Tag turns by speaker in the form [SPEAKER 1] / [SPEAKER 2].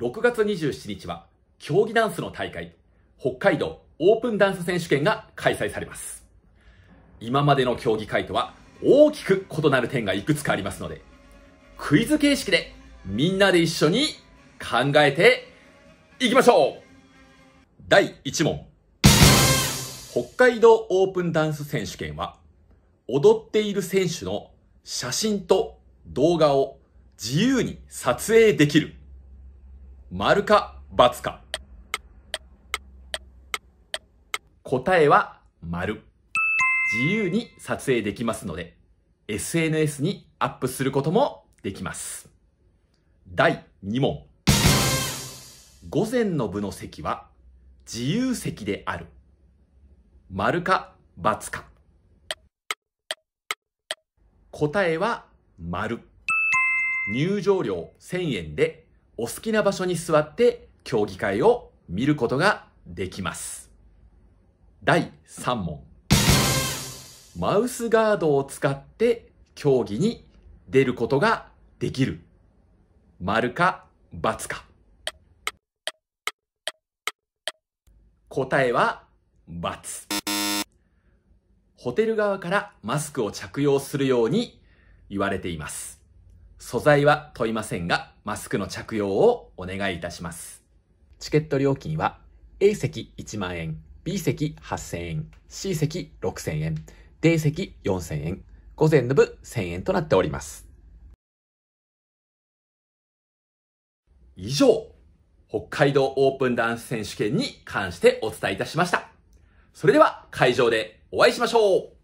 [SPEAKER 1] 6月27日は競技ダンスの大会北海道オープンダンス選手権が開催されます今までの競技会とは大きく異なる点がいくつかありますのでクイズ形式でみんなで一緒に考えていきましょう第1問北海道オープンダンス選手権は踊っている選手の写真と動画を自由に撮影できる。丸か×か。答えは丸。自由に撮影できますので、SNS にアップすることもできます。第2問。午前の部の席は自由席である。丸か×か。答えは丸。入場料1000円でお好きな場所に座って競技会を見ることができます。第3問。マウスガードを使って競技に出ることができる。丸か×か。答えは×。ホテル側からマスクを着用するように言われています。素材は問いませんが、マスクの着用をお願いいたします。チケット料金は A 席1万円、B 席8000円、C 席6000円、D 席4000円、午前の部1000円となっております。以上、北海道オープンダンス選手権に関してお伝えいたしました。それでは会場でお会いしましょう